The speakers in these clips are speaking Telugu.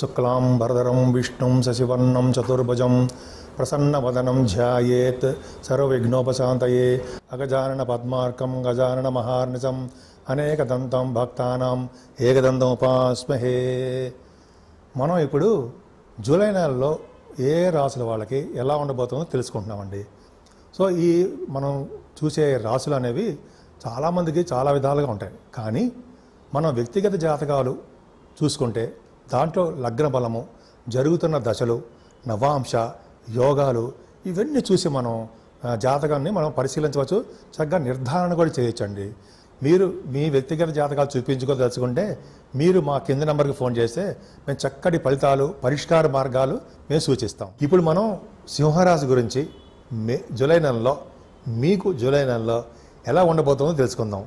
శుక్లాం శశివర్ణం చతుర్భుజం ప్రసన్నవదనం सशिवर्णं चतुर्भुजं प्रसन्नवदनं పద్మార్కం सर्वविघ्नोपशान्तये మహార్నిజం అనేక దంతం భక్తానం ఏకదంతం ఉపాస్మహే మనం ఇప్పుడు జూలై నెలలో ఏ రాసుల వాళ్ళకి ఎలా ఉండబోతుందో తెలుసుకుంటున్నామండి సో ఈ మనం చూసే రాసులు అనేవి చాలామందికి చాలా విధాలుగా ఉంటాయి కానీ మనం వ్యక్తిగత జాతకాలు చూసుకుంటే దాంట్లో లగ్న బలము జరుగుతున్న దశలు నవాంశ యోగాలు ఇవన్నీ చూసి మనం జాతకాన్ని మనం పరిశీలించవచ్చు చక్కగా నిర్ధారణ కూడా చేయొచ్చండి మీరు మీ వ్యక్తిగత జాతకాలు చూపించుకోదలుచుకుంటే మీరు మా కింద నెంబర్కి ఫోన్ చేస్తే మేము చక్కటి ఫలితాలు పరిష్కార మార్గాలు మేము సూచిస్తాం ఇప్పుడు మనం సింహరాశి గురించి మే జూలై నెలలో మీకు జూలై నెలలో ఎలా ఉండబోతుందో తెలుసుకుందాం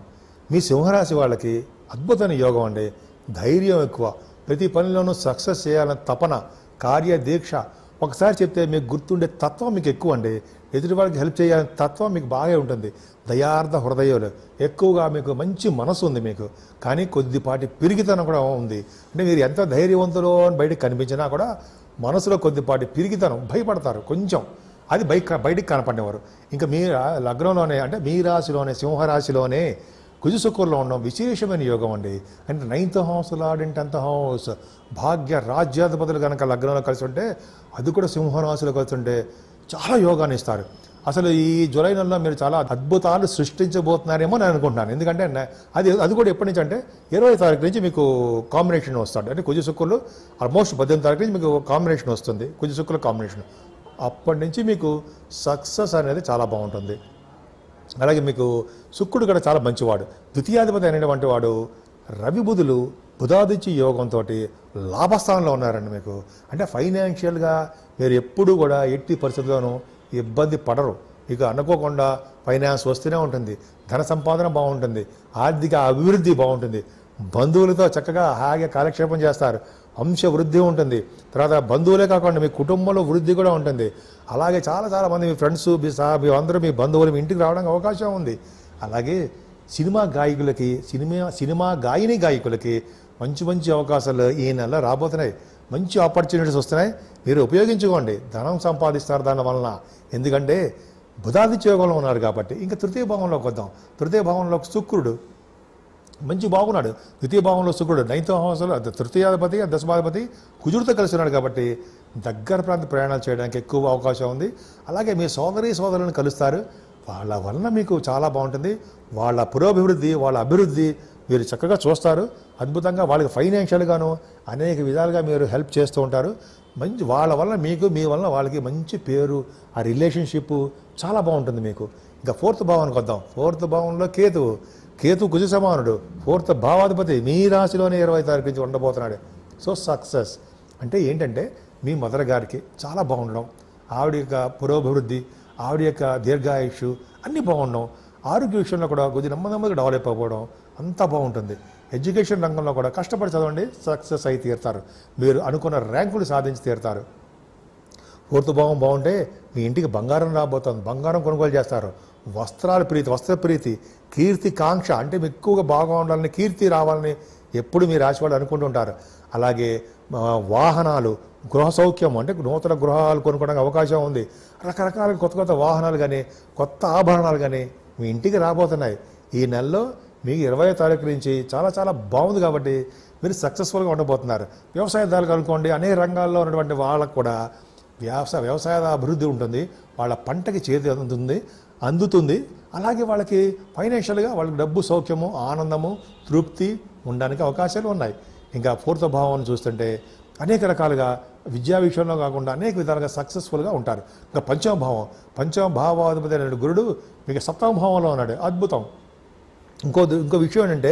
మీ సింహరాశి వాళ్ళకి అద్భుతమైన యోగం అండి ధైర్యం ఎక్కువ ప్రతి పనిలోనూ సక్సెస్ చేయాలన్న తపన కార్యదీక్ష ఒకసారి చెప్తే మీకు గుర్తుండే తత్వం మీకు ఎక్కువ అండి ఎదుటి వాళ్ళకి హెల్ప్ చేయాలనే తత్వం మీకు బాగా ఉంటుంది దయార్థ హృదయాలు ఎక్కువగా మీకు మంచి మనసు ఉంది మీకు కానీ కొద్దిపాటి పిరిగితనం కూడా ఉంది అంటే మీరు ఎంత ధైర్యవంతులు అని బయటకు కనిపించినా కూడా మనసులో కొద్దిపాటి పిరిగితనం భయపడతారు కొంచెం అది బయట బయటికి కనపడేవారు ఇంకా మీ లగ్నంలోనే అంటే మీ రాశిలోనే సింహరాశిలోనే కుజుసుఖంలో ఉండడం విశేషమైన యోగం అండి అంటే నైన్త్ హౌస్ లాడెన్ టెన్త్ హౌస్ భాగ్య రాజ్యాధిపతులు కనుక లగ్నంలో కలిసి ఉంటే అది కూడా సింహరాశులు కలిసి ఉంటే చాలా యోగాన్ని ఇస్తారు అసలు ఈ జూలై నెలలో మీరు చాలా అద్భుతాలు సృష్టించబోతున్నారేమో నేను అనుకుంటున్నాను ఎందుకంటే అది అది కూడా ఎప్పటి నుంచి అంటే ఇరవై తారీఖు నుంచి మీకు కాంబినేషన్ వస్తాడు అంటే కుజు శుక్రులు ఆల్మోస్ట్ పద్దెనిమిది తారీఖు నుంచి మీకు కాంబినేషన్ వస్తుంది కుజు శుక్రుల కాంబినేషన్ అప్పటి నుంచి మీకు సక్సెస్ అనేది చాలా బాగుంటుంది అలాగే మీకు శుక్రుడు కూడా చాలా మంచివాడు ద్వితీయాధిపతి అనేటువంటి వాడు రవి బుధులు బుధాదిత్య యోగంతో లాభస్థానంలో ఉన్నారండి మీకు అంటే ఫైనాన్షియల్గా మీరు ఎప్పుడు కూడా ఎట్టి పరిస్థితుల్లోనూ ఇబ్బంది పడరు ఇక అనుకోకుండా ఫైనాన్స్ వస్తూనే ఉంటుంది ధన సంపాదన బాగుంటుంది ఆర్థిక అభివృద్ధి బాగుంటుంది బంధువులతో చక్కగా హాగే కాలక్షేపం చేస్తారు అంశ వృద్ధి ఉంటుంది తర్వాత బంధువులే కాకుండా మీ కుటుంబంలో వృద్ధి కూడా ఉంటుంది అలాగే చాలా చాలా మంది మీ ఫ్రెండ్స్ మీ సహా మీ అందరూ మీ బంధువులు మీ ఇంటికి రావడానికి అవకాశం ఉంది అలాగే సినిమా గాయకులకి సినిమా సినిమా గాయని గాయకులకి మంచి మంచి అవకాశాలు ఈ నెల రాబోతున్నాయి మంచి ఆపర్చునిటీస్ వస్తున్నాయి మీరు ఉపయోగించుకోండి ధనం సంపాదిస్తారు దాని వలన ఎందుకంటే బుధాదిత్యోగంలో ఉన్నారు కాబట్టి ఇంకా తృతీయ భావంలోకి వద్దాం తృతీయ భావంలో శుక్రుడు మంచి బాగున్నాడు ద్వితీయ భావంలో శుక్రుడు నైన్త్ భావంలో తృతీయాధిపతి దశమాధిపతి కుజుడితో కలిసి ఉన్నాడు కాబట్టి దగ్గర ప్రాంత ప్రయాణాలు చేయడానికి ఎక్కువ అవకాశం ఉంది అలాగే మీ సోదరి సోదరులను కలుస్తారు వాళ్ళ వలన మీకు చాలా బాగుంటుంది వాళ్ళ పురోభివృద్ధి వాళ్ళ అభివృద్ధి మీరు చక్కగా చూస్తారు అద్భుతంగా వాళ్ళకి ఫైనాన్షియల్గాను అనేక విధాలుగా మీరు హెల్ప్ చేస్తూ ఉంటారు మంచి వాళ్ళ వల్ల మీకు మీ వల్ల వాళ్ళకి మంచి పేరు ఆ రిలేషన్షిప్ చాలా బాగుంటుంది మీకు ఇంకా ఫోర్త్ భావానికి వద్దాం ఫోర్త్ భావంలో కేతువు కేతు కుజ సమానుడు ఫోర్త్ భావాధిపతి మీ రాశిలోనే ఇరవై తారీఖు నుంచి ఉండబోతున్నాడు సో సక్సెస్ అంటే ఏంటంటే మీ మదర్ గారికి చాలా బాగుండడం ఆవిడ యొక్క పురోభివృద్ధి ఆవిడ యొక్క దీర్ఘాయుష్ అన్నీ బాగుండడం ఆరోగ్య విషయంలో కూడా కొద్ది నెమ్మది నెమ్మదిగా డెవలప్ అయిపోవడం అంతా బాగుంటుంది ఎడ్యుకేషన్ రంగంలో కూడా కష్టపడి చదవండి సక్సెస్ అయి తీరుతారు మీరు అనుకున్న ర్యాంకులు సాధించి తీరుతారు ఫోర్త్ భావం బాగుంటే మీ ఇంటికి బంగారం రాబోతుంది బంగారం కొనుగోలు చేస్తారు వస్త్రాల ప్రీతి వస్త్ర ప్రీతి కీర్తి కాంక్ష అంటే మీకు ఎక్కువగా బాగా ఉండాలని కీర్తి రావాలని ఎప్పుడు మీరు వాళ్ళు అనుకుంటుంటారు అలాగే వాహనాలు గృహ సౌఖ్యం అంటే నూతన గృహాలు కొనుక్కోవడానికి అవకాశం ఉంది రకరకాల కొత్త కొత్త వాహనాలు కానీ కొత్త ఆభరణాలు కానీ మీ ఇంటికి రాబోతున్నాయి ఈ నెలలో మీకు ఇరవై తారీఖు నుంచి చాలా చాలా బాగుంది కాబట్టి మీరు సక్సెస్ఫుల్గా ఉండబోతున్నారు వ్యవసాయదారులు అనుకోండి అనేక రంగాల్లో ఉన్నటువంటి వాళ్ళకు కూడా వ్యవసాయ వ్యవసాయ అభివృద్ధి ఉంటుంది వాళ్ళ పంటకి చేతి అందుతుంది అందుతుంది అలాగే వాళ్ళకి ఫైనాన్షియల్గా వాళ్ళకి డబ్బు సౌఖ్యము ఆనందము తృప్తి ఉండడానికి అవకాశాలు ఉన్నాయి ఇంకా పూర్త భావాన్ని చూస్తుంటే అనేక రకాలుగా విద్యా విషయంలో కాకుండా అనేక విధాలుగా సక్సెస్ఫుల్గా ఉంటారు ఇంకా పంచమభావం పంచమభావాధిపతి అనే గురుడు మీకు సప్తమభావంలో ఉన్నాడు అద్భుతం ఇంకో ఇంకో విషయం ఏంటంటే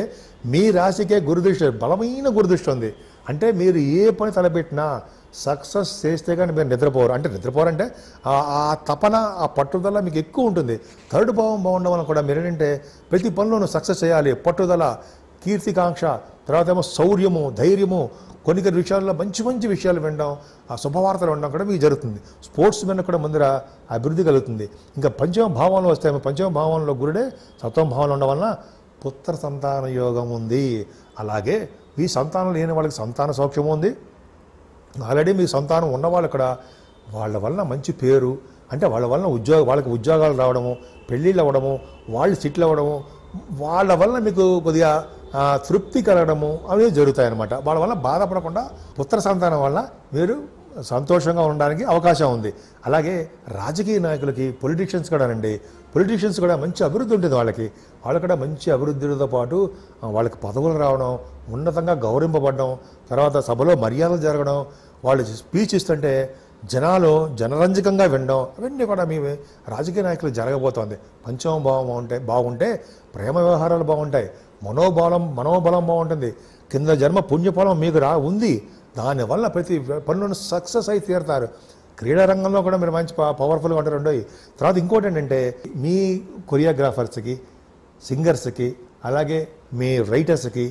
మీ రాశికే గురుదృష్టి బలమైన గురుదృష్టి ఉంది అంటే మీరు ఏ పని తలపెట్టినా సక్సెస్ చేస్తే కానీ మీరు నిద్రపోరు అంటే నిద్రపోరంటే ఆ తపన ఆ పట్టుదల మీకు ఎక్కువ ఉంటుంది థర్డ్ భావం బాగుండడం వల్ల కూడా మీరు ఏంటంటే ప్రతి పనిలోనూ సక్సెస్ చేయాలి పట్టుదల కీర్తికాంక్ష తర్వాత ఏమో శౌర్యము ధైర్యము కొన్ని కొన్ని విషయాల్లో మంచి మంచి విషయాలు వినడం ఆ శుభవార్తలు వినడం కూడా మీకు జరుగుతుంది స్పోర్ట్స్ మీద కూడా ముందర అభివృద్ధి కలుగుతుంది ఇంకా పంచమ భావంలో వస్తే పంచమ భావంలో గురుడే సత్వం భావంలో ఉండడం వలన పుత్ర సంతాన యోగం ఉంది అలాగే ఈ సంతానం లేని వాళ్ళకి సంతాన సౌఖ్యం ఉంది ఆల్రెడీ మీ సంతానం ఉన్నవాళ్ళు అక్కడ వాళ్ళ వలన మంచి పేరు అంటే వాళ్ళ వలన ఉద్యోగ వాళ్ళకి ఉద్యోగాలు రావడము పెళ్ళిళ్ళు అవ్వడము వాళ్ళు సిట్లు అవ్వడము వాళ్ళ వలన మీకు కొద్దిగా తృప్తి కలగడము అవి జరుగుతాయి అనమాట వాళ్ళ వల్ల బాధపడకుండా పుత్ర సంతానం వల్ల మీరు సంతోషంగా ఉండడానికి అవకాశం ఉంది అలాగే రాజకీయ నాయకులకి పొలిటీషియన్స్ అండి పొలిటీషియన్స్ కూడా మంచి అభివృద్ధి ఉంటుంది వాళ్ళకి వాళ్ళు కూడా మంచి అభివృద్ధితో పాటు వాళ్ళకి పదవులు రావడం ఉన్నతంగా గౌరవింపబడడం తర్వాత సభలో మర్యాదలు జరగడం వాళ్ళు స్పీచ్ ఇస్తుంటే జనాలు జనరంజకంగా వినడం అవన్నీ కూడా మీ రాజకీయ నాయకులు జరగబోతోంది పంచమ భావం బాగుంటే బాగుంటే ప్రేమ వ్యవహారాలు బాగుంటాయి మనోబలం మనోబలం బాగుంటుంది కింద జన్మ పుణ్యఫలం మీకు రా ఉంది దానివల్ల ప్రతి పనులను సక్సెస్ అయి తీరుతారు క్రీడా రంగంలో కూడా మీరు మంచి పవర్ఫుల్గా ఉంటారు ఉండవు తర్వాత ఇంకోటి ఏంటంటే మీ కొరియోగ్రాఫర్స్కి సింగర్స్కి అలాగే మీ రైటర్స్కి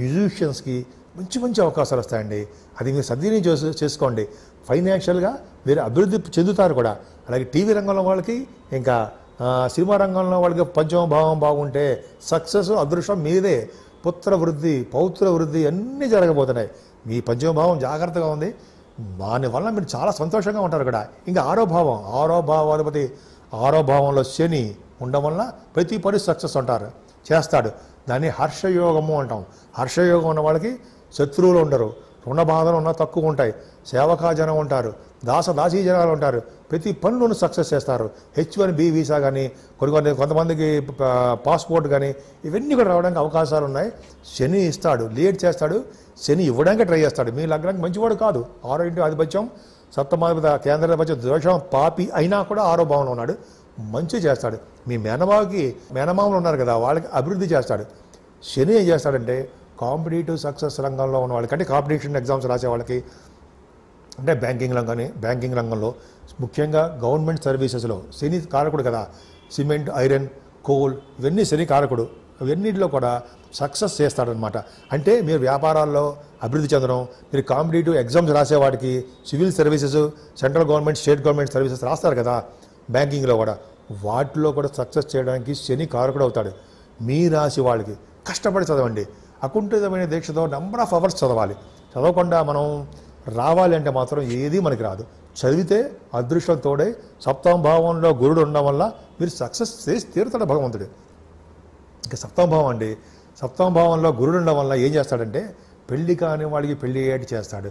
మ్యూజిషియన్స్కి మంచి మంచి అవకాశాలు వస్తాయండి అది మీరు సద్వినియోగం చేసు చేసుకోండి ఫైనాన్షియల్గా మీరు అభివృద్ధి చెందుతారు కూడా అలాగే టీవీ రంగంలో వాళ్ళకి ఇంకా సినిమా రంగంలో వాళ్ళకి పంచమ భావం బాగుంటే సక్సెస్ అదృష్టం మీదే పుత్ర వృద్ధి పౌత్ర వృద్ధి అన్నీ జరగబోతున్నాయి మీ పంచమభావం జాగ్రత్తగా ఉంది దాని వల్ల మీరు చాలా సంతోషంగా ఉంటారు ఇక్కడ ఇంకా ఆరో భావం ఆరో ప్రతి ఆరో భావంలో శని ఉండడం వల్ల ప్రతి పని సక్సెస్ ఉంటారు చేస్తాడు దాన్ని హర్షయోగము అంటాం హర్షయోగం ఉన్న వాళ్ళకి శత్రువులు ఉండరు రుణ బాధలు ఉన్నా తక్కువ ఉంటాయి సేవకాజనం ఉంటారు దాస దాసీ జనాలు ఉంటారు ప్రతి పనులను సక్సెస్ చేస్తారు హెచ్ వన్ బి వీసా కానీ కొన్ని కొన్ని కొంతమందికి పాస్పోర్ట్ కానీ ఇవన్నీ కూడా రావడానికి అవకాశాలు ఉన్నాయి శని ఇస్తాడు లేట్ చేస్తాడు శని ఇవ్వడానికి ట్రై చేస్తాడు మీ లగ్నానికి మంచివాడు కాదు ఆరో ఇంటి ఆధిపత్యం సప్తమాధిపత కేంద్ర ఆధిపత్యం ద్వేషం పాపి అయినా కూడా ఆరో భావంలో ఉన్నాడు మంచి చేస్తాడు మీ మేనమావకి మేనమామలు ఉన్నారు కదా వాళ్ళకి అభివృద్ధి చేస్తాడు శని ఏం చేస్తాడంటే కాంపిటేటివ్ సక్సెస్ రంగంలో ఉన్న వాళ్ళకి అంటే కాంపిటీషన్ ఎగ్జామ్స్ రాసే వాళ్ళకి అంటే బ్యాంకింగ్ రంగాన్ని బ్యాంకింగ్ రంగంలో ముఖ్యంగా గవర్నమెంట్ సర్వీసెస్లో శని కారకుడు కదా సిమెంట్ ఐరన్ కోల్ ఇవన్నీ శని కారకుడు ఇవన్నింటిలో కూడా సక్సెస్ చేస్తాడనమాట అంటే మీరు వ్యాపారాల్లో అభివృద్ధి చెందడం మీరు కాంపిటేటివ్ ఎగ్జామ్స్ రాసేవాడికి civil services central government state government services రాస్తారు కదా బ్యాంకింగ్లో కూడా వాటిలో కూడా సక్సెస్ చేయడానికి శని కారకుడు అవుతాడు మీ రాసి వాళ్ళకి కష్టపడి చదవండి అకుంఠితమైన దీక్షతో నెంబర్ ఆఫ్ అవర్స్ చదవాలి చదవకుండా మనం రావాలి అంటే మాత్రం ఏది మనకి రాదు చదివితే అదృష్టంతోడై సప్తమ భావంలో గురుడు ఉండడం వల్ల మీరు సక్సెస్ చేసి తీరుతాడు భగవంతుడు ఇంకా సప్తమ భావం అండి సప్తమ భావంలో గురుడు ఉండడం వల్ల ఏం చేస్తాడంటే పెళ్లి కాని వాడికి పెళ్లి అయ్యేటి చేస్తాడు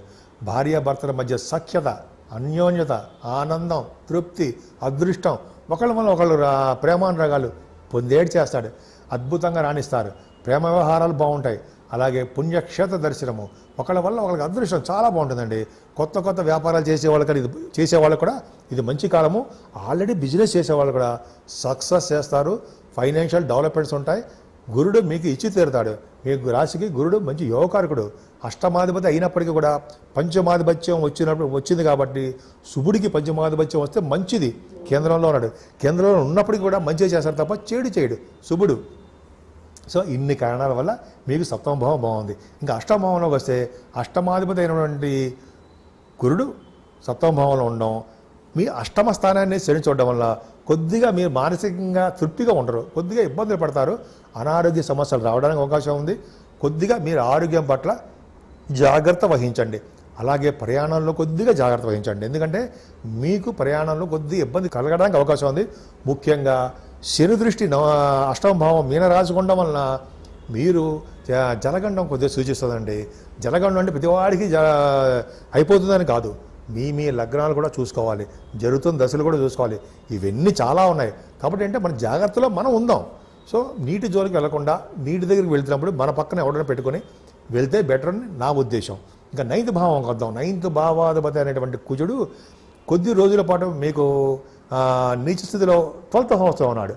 భార్యాభర్తల మధ్య సఖ్యత అన్యోన్యత ఆనందం తృప్తి అదృష్టం ఒకళ్ళ వల్ల ఒకళ్ళు ప్రేమానురాగాలు పొందేటి చేస్తాడు అద్భుతంగా రాణిస్తారు ప్రేమ వ్యవహారాలు బాగుంటాయి అలాగే పుణ్యక్షేత్ర దర్శనము ఒకళ్ళ వల్ల ఒకళ్ళకి అదృష్టం చాలా బాగుంటుందండి కొత్త కొత్త వ్యాపారాలు వాళ్ళకి ఇది చేసేవాళ్ళకు కూడా ఇది మంచి కాలము ఆల్రెడీ బిజినెస్ చేసేవాళ్ళు కూడా సక్సెస్ చేస్తారు ఫైనాన్షియల్ డెవలప్మెంట్స్ ఉంటాయి గురుడు మీకు ఇచ్చి తీరుతాడు మీ రాశికి గురుడు మంచి యోగకారకుడు అష్టమాధిపతి అయినప్పటికీ కూడా పంచమాధిపత్యం వచ్చినప్పుడు వచ్చింది కాబట్టి శుభుడికి పంచమాధిపత్యం వస్తే మంచిది కేంద్రంలో ఉన్నాడు కేంద్రంలో ఉన్నప్పటికీ కూడా మంచి చేస్తారు తప్ప చేడు చేయడు శుభుడు సో ఇన్ని కారణాల వల్ల మీకు భావం బాగుంది ఇంకా అష్టమభావంలోకి వస్తే అష్టమాధిపతి అయినటువంటి గురుడు భావంలో ఉండడం మీ అష్టమ స్థానాన్ని శని చూడడం వల్ల కొద్దిగా మీరు మానసికంగా తృప్తిగా ఉండరు కొద్దిగా ఇబ్బందులు పడతారు అనారోగ్య సమస్యలు రావడానికి అవకాశం ఉంది కొద్దిగా మీరు ఆరోగ్యం పట్ల జాగ్రత్త వహించండి అలాగే ప్రయాణంలో కొద్దిగా జాగ్రత్త వహించండి ఎందుకంటే మీకు ప్రయాణంలో కొద్దిగా ఇబ్బంది కలగడానికి అవకాశం ఉంది ముఖ్యంగా శని దృష్టి అష్టమ భావం మీనరాశి ఉండడం వలన మీరు జలగండం కొద్దిగా సూచిస్తుందండి జలగండం అంటే ప్రతివాడికి జ అయిపోతుందని కాదు మీ మీ లగ్నాలు కూడా చూసుకోవాలి జరుగుతున్న దశలు కూడా చూసుకోవాలి ఇవన్నీ చాలా ఉన్నాయి కాబట్టి అంటే మన జాగ్రత్తలో మనం ఉందాం సో నీటి జోలికి వెళ్లకుండా నీటి దగ్గరికి వెళ్తున్నప్పుడు మన పక్కన ఎవడైనా పెట్టుకొని వెళ్తే బెటర్ అని నా ఉద్దేశం ఇంకా నైన్త్ భావం కొద్దాం నైన్త్ భావాధిపతి అనేటువంటి కుజుడు కొద్ది రోజుల పాటు మీకు నీచ స్థితిలో ట్వెల్త్ సంవత్సరం ఉన్నాడు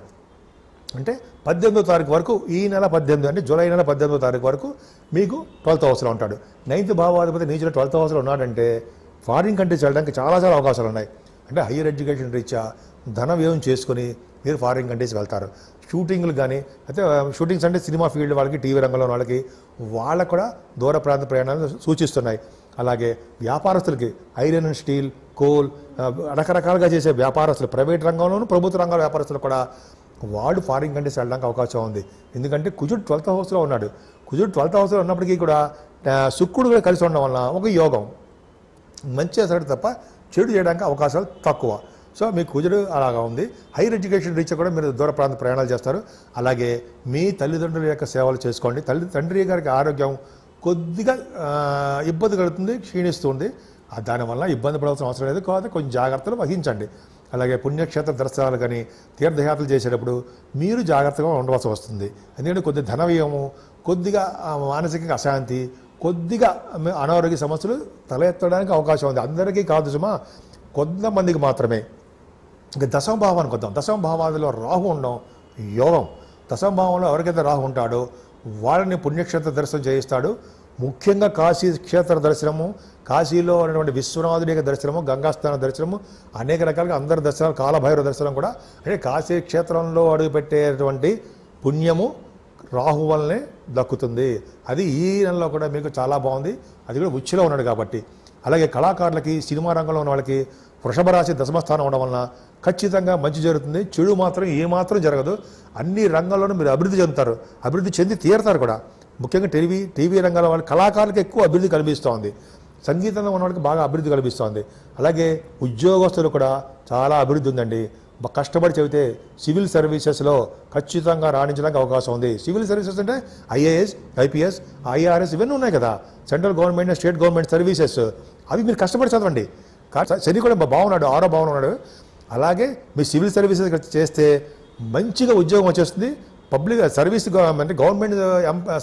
అంటే పద్దెనిమిదో తారీఖు వరకు ఈ నెల పద్దెనిమిది అంటే జూలై నెల పద్దెనిమిదో తారీఖు వరకు మీకు ట్వెల్త్ హౌస్లో ఉంటాడు నైన్త్ భావాధిపతి నీచులో ట్వెల్త్ హౌస్లో ఉన్నాడంటే ఫారిన్ కంట్రీస్ వెళ్ళడానికి చాలా చాలా అవకాశాలు ఉన్నాయి అంటే హయ్యర్ ఎడ్యుకేషన్ రీత్యా ధన వ్యయం చేసుకుని మీరు ఫారిన్ కంట్రీస్ వెళ్తారు షూటింగ్లు కానీ అయితే షూటింగ్స్ అంటే సినిమా ఫీల్డ్ వాళ్ళకి టీవీ రంగంలో వాళ్ళకి వాళ్ళకు కూడా దూర ప్రాంత ప్రయాణాలు సూచిస్తున్నాయి అలాగే వ్యాపారస్తులకి ఐరన్ అండ్ స్టీల్ కోల్ రకరకాలుగా చేసే వ్యాపారస్తులు ప్రైవేట్ రంగంలోనూ ప్రభుత్వ రంగ వ్యాపారస్తులు కూడా వాడు ఫారిన్ కంట్రీస్ వెళ్ళడానికి అవకాశం ఉంది ఎందుకంటే కుజుడు ట్వెల్త్ హౌస్లో ఉన్నాడు కుజుడు ట్వెల్త్ హౌస్లో ఉన్నప్పటికీ కూడా శుక్రుడు కలిసి ఉండడం వలన ఒక యోగం మంచి చేస్తాడు తప్ప చెడు చేయడానికి అవకాశాలు తక్కువ సో మీ కుజుడు అలాగా ఉంది హైయర్ ఎడ్యుకేషన్ రీచ్ కూడా మీరు దూర ప్రాంత ప్రయాణాలు చేస్తారు అలాగే మీ తల్లిదండ్రుల యొక్క సేవలు చేసుకోండి తల్లి తండ్రి గారికి ఆరోగ్యం కొద్దిగా ఇబ్బంది కలుగుతుంది క్షీణిస్తుంది దానివల్ల ఇబ్బంది పడవలసిన అవసరం లేదు కాదు కొంచెం జాగ్రత్తలు వహించండి అలాగే పుణ్యక్షేత్ర దర్శనాలు కానీ తీర్థయాత్రలు చేసేటప్పుడు మీరు జాగ్రత్తగా ఉండవలసి వస్తుంది ఎందుకంటే కొద్ది ధన వ్యయము కొద్దిగా మానసికంగా అశాంతి కొద్దిగా అనారోగ్య సమస్యలు ఎత్తడానికి అవకాశం ఉంది అందరికీ కాదు సుమా కొంతమందికి మాత్రమే ఇంకా దశమ భావానికి వద్దాం దశమ రాహు ఉండడం యోగం దశంభావంలో ఎవరికైతే రాహు ఉంటాడో వాళ్ళని పుణ్యక్షేత్ర దర్శనం చేయిస్తాడు ముఖ్యంగా కాశీ క్షేత్ర దర్శనము కాశీలో ఉన్నటువంటి విశ్వనాథుడి యొక్క దర్శనము గంగాస్థాన దర్శనము అనేక రకాలుగా అందరి దర్శనాలు కాలభైరవ దర్శనం కూడా అంటే కాశీ క్షేత్రంలో అడుగుపెట్టేటువంటి పుణ్యము రాహు వల్లనే దక్కుతుంది అది ఈ నెలలో కూడా మీకు చాలా బాగుంది అది కూడా ఉచ్చిలో ఉన్నాడు కాబట్టి అలాగే కళాకారులకి సినిమా రంగంలో ఉన్న వాళ్ళకి వృషభ రాశి దశమ స్థానం ఉండడం వలన ఖచ్చితంగా మంచి జరుగుతుంది చెడు మాత్రం ఏమాత్రం జరగదు అన్ని రంగాల్లోనూ మీరు అభివృద్ధి చెందుతారు అభివృద్ధి చెంది తీరుతారు కూడా ముఖ్యంగా టెలివి టీవీ రంగాల వాళ్ళ కళాకారులకు ఎక్కువ అభివృద్ధి కనిపిస్తోంది సంగీతంలో ఉన్న వాళ్ళకి బాగా అభివృద్ధి కల్పిస్తోంది అలాగే ఉద్యోగస్తులు కూడా చాలా అభివృద్ధి ఉందండి కష్టపడి చెబితే సివిల్ సర్వీసెస్లో ఖచ్చితంగా రాణించడానికి అవకాశం ఉంది సివిల్ సర్వీసెస్ అంటే ఐఏఎస్ ఐపీఎస్ ఐఆర్ఎస్ ఇవన్నీ ఉన్నాయి కదా central government state government services అవి మీరు కష్టపడి చదవండి శని కూడా బాగున్నాడు ఆరో బాగున్నాడు అలాగే మీ సివిల్ సర్వీసెస్ చేస్తే మంచిగా ఉద్యోగం వచ్చేస్తుంది పబ్లిక్ సర్వీస్ అంటే గవర్నమెంట్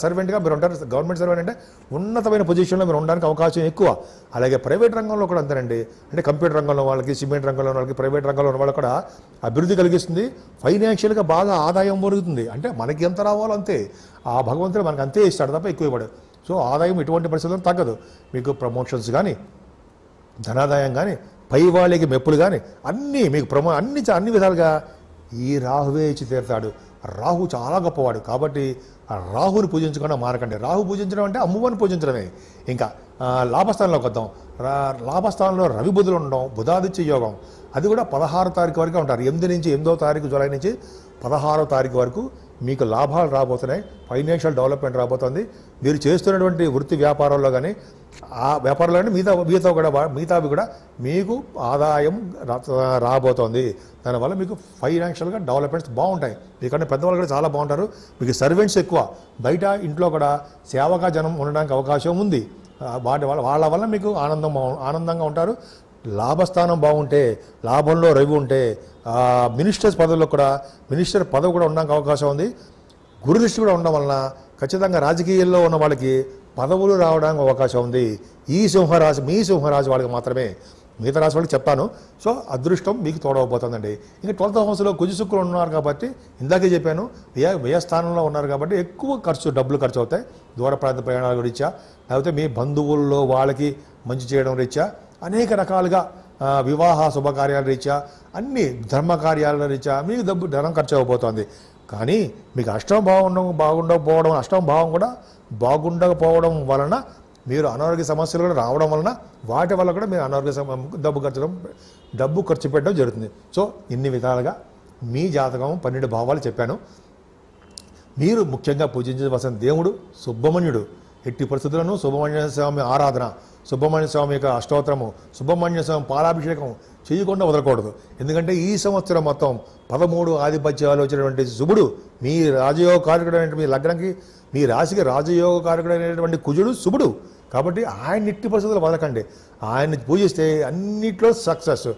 సర్వెంట్గా మీరు ఉంటారు గవర్నమెంట్ సర్వెంట్ అంటే ఉన్నతమైన పొజిషన్లో మీరు ఉండడానికి అవకాశం ఎక్కువ అలాగే ప్రైవేట్ రంగంలో కూడా అంతేనండి అంటే కంప్యూటర్ రంగంలో వాళ్ళకి సిమెంట్ రంగంలో వాళ్ళకి ప్రైవేట్ రంగంలో ఉన్న వాళ్ళు కూడా అభివృద్ధి కలిగిస్తుంది ఫైనాన్షియల్గా బాగా ఆదాయం పొరుగుతుంది అంటే మనకి ఎంత రావాలో అంతే ఆ భగవంతుడు మనకు అంతే ఇస్తాడు తప్ప ఎక్కువ ఇవ్వడు సో ఆదాయం ఎటువంటి పరిస్థితులు తగ్గదు మీకు ప్రమోషన్స్ కానీ ధనాదాయం కానీ వాళ్ళకి మెప్పులు కానీ అన్నీ మీకు ప్రమా అన్ని అన్ని విధాలుగా ఈ రాహువే ఇచ్చి తీరుతాడు రాహు చాలా గొప్పవాడు కాబట్టి రాహుని పూజించకుండా మారకండి రాహు పూజించడం అంటే అమ్మవారిని పూజించడమే ఇంకా లాభస్థానంలోకి వద్దాం లాభస్థానంలో రవి బుధులు ఉండడం బుధాదిత్య యోగం అది కూడా పదహారు తారీఖు వరకు ఉంటారు ఎనిమిది నుంచి ఎనిమిదో తారీఖు జులై నుంచి పదహారో తారీఖు వరకు మీకు లాభాలు రాబోతున్నాయి ఫైనాన్షియల్ డెవలప్మెంట్ రాబోతుంది మీరు చేస్తున్నటువంటి వృత్తి వ్యాపారాల్లో కానీ ఆ వ్యాపారాలు అంటే మిగతా మిగతా కూడా మిగతావి కూడా మీకు ఆదాయం రాబోతోంది దానివల్ల మీకు ఫైనాన్షియల్గా డెవలప్మెంట్స్ బాగుంటాయి మీకంటే పెద్దవాళ్ళు కూడా చాలా బాగుంటారు మీకు సర్వెంట్స్ ఎక్కువ బయట ఇంట్లో కూడా సేవగా జనం ఉండడానికి అవకాశం ఉంది వాటి వల్ల వాళ్ళ వల్ల మీకు ఆనందం ఆనందంగా ఉంటారు లాభస్థానం బాగుంటే లాభంలో రవి ఉంటే మినిస్టర్స్ పదవిలో కూడా మినిస్టర్ పదవి కూడా ఉండడానికి అవకాశం ఉంది గురుదృష్టి కూడా ఉండడం వలన ఖచ్చితంగా రాజకీయాల్లో ఉన్న వాళ్ళకి పదవులు రావడానికి అవకాశం ఉంది ఈ సింహరాశి మీ సింహరాశి వాళ్ళకి మాత్రమే మిగతా రాశి వాళ్ళకి చెప్పాను సో అదృష్టం మీకు తోడవబోతుందండి ఇంకా ట్వెల్త్ హౌస్లో కుజుశుక్రులు ఉన్నారు కాబట్టి ఇందాకే చెప్పాను వ్యయ వ్యయస్థానంలో ఉన్నారు కాబట్టి ఎక్కువ ఖర్చు డబ్బులు ఖర్చు అవుతాయి దూర ప్రాంత ప్రయాణాల గురించా లేకపోతే మీ బంధువుల్లో వాళ్ళకి మంచి చేయడం రీత్యా అనేక రకాలుగా వివాహ శుభకార్యాల రీత్యా అన్ని ధర్మ కార్యాల రీత్యా మీకు డబ్బు ధనం ఖర్చు అవ్వబోతోంది కానీ మీకు అష్టం బాగుండడం బాగుండకపోవడం అష్టం భావం కూడా బాగుండకపోవడం వలన మీరు అనారోగ్య సమస్యలు కూడా రావడం వలన వాటి వల్ల కూడా మీరు అనారోగ్య డబ్బు ఖర్చు డబ్బు ఖర్చు పెట్టడం జరుగుతుంది సో ఇన్ని విధాలుగా మీ జాతకం పన్నెండు భావాలు చెప్పాను మీరు ముఖ్యంగా పూజించవలసిన దేవుడు సుబ్రహ్మణ్యుడు ఎట్టి పరిస్థితులను సుబ్రహ్మణ్య స్వామి ఆరాధన సుబ్రహ్మణ్య స్వామి యొక్క అష్టోత్తరము సుబ్రహ్మణ్య స్వామి పాలాభిషేకం చేయకుండా వదలకూడదు ఎందుకంటే ఈ సంవత్సరం మొత్తం పదమూడు ఆధిపత్యాలు వచ్చినటువంటి శుభుడు మీ రాజయోగ కారకుడైనటువంటి మీ లగ్నంకి మీ రాశికి రాజయోగ అనేటువంటి కుజుడు శుభుడు కాబట్టి ఆయన నిట్టి పరిస్థితులు వదలకండి ఆయన్ని పూజిస్తే అన్నిట్లో సక్సెస్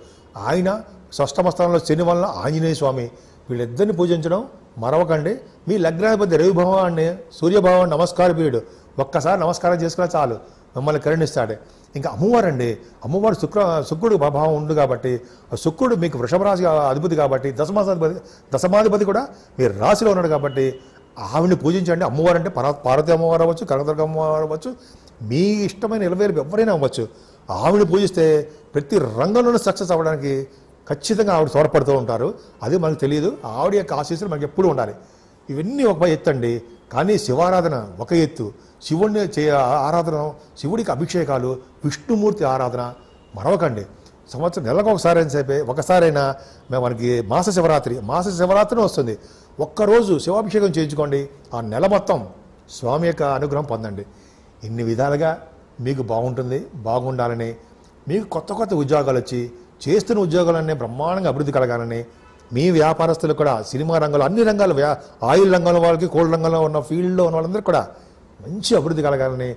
ఆయన షష్టమ స్థానంలో శని వలన ఆంజనేయ స్వామి వీళ్ళిద్దరిని పూజించడం మరవకండి మీ లగ్నాధిపతి రవిభవాన్ని సూర్యభావాన్ని నమస్కార పీయుడు ఒక్కసారి నమస్కారం చేసుకున్నా చాలు మిమ్మల్ని కరుణిస్తాడే ఇంకా అమ్మవారండి అమ్మవారు శుక్ర శుక్రుడు ప్రభావం ఉంది కాబట్టి శుక్రుడు మీకు వృషభరాశి అధిపతి కాబట్టి దశమాధిపతి దశమాధిపతి కూడా మీరు రాశిలో ఉన్నాడు కాబట్టి ఆవిడని పూజించండి అమ్మవారు అంటే పార్వతి అమ్మవారు అవ్వచ్చు కనకదుర్గ అమ్మవారు అవ్వచ్చు మీ ఇష్టమైన ఇలవేలు ఎవరైనా అవ్వచ్చు ఆవిని పూజిస్తే ప్రతి రంగంలోనూ సక్సెస్ అవ్వడానికి ఖచ్చితంగా ఆవిడ తోడ్పడుతూ ఉంటారు అది మనకు తెలియదు ఆవిడ యొక్క ఆశీస్సులు మనకి ఎప్పుడూ ఉండాలి ఇవన్నీ ఒక ఎత్తండి కానీ శివారాధన ఒక ఎత్తు శివుణ్ణి చే ఆరాధన శివుడికి అభిషేకాలు విష్ణుమూర్తి ఆరాధన మరవకండి సంవత్సరం నెలకు ఒకసారి సేపే ఒకసారైనా మేము మనకి మాస శివరాత్రి మాస శివరాత్రి వస్తుంది ఒక్కరోజు శివాభిషేకం చేయించుకోండి ఆ నెల మొత్తం స్వామి యొక్క అనుగ్రహం పొందండి ఇన్ని విధాలుగా మీకు బాగుంటుంది బాగుండాలని మీకు కొత్త కొత్త ఉద్యోగాలు వచ్చి చేస్తున్న ఉద్యోగాలన్నీ బ్రహ్మాండంగా అభివృద్ధి కలగాలని మీ వ్యాపారస్తులు కూడా సినిమా రంగంలో అన్ని రంగాలు వ్యా ఆయిల్ రంగంలో వాళ్ళకి కోల్డ్ రంగంలో ఉన్న ఫీల్డ్లో ఉన్న వాళ్ళందరూ కూడా మంచి అభివృద్ధి కలగాలని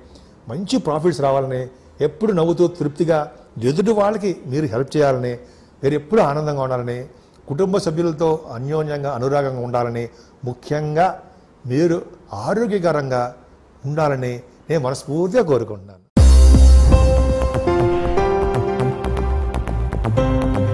మంచి ప్రాఫిట్స్ రావాలని ఎప్పుడు నవ్వుతూ తృప్తిగా ఎదుటి వాళ్ళకి మీరు హెల్ప్ చేయాలని మీరు ఎప్పుడు ఆనందంగా ఉండాలని కుటుంబ సభ్యులతో అన్యోన్యంగా అనురాగంగా ఉండాలని ముఖ్యంగా మీరు ఆరోగ్యకరంగా ఉండాలని నేను మనస్ఫూర్తిగా కోరుకుంటున్నాను